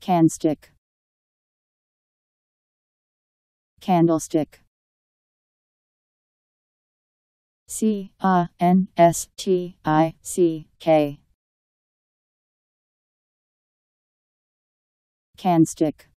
Candlestick. Candlestick. C A N S T I C K. canstick Candlestick.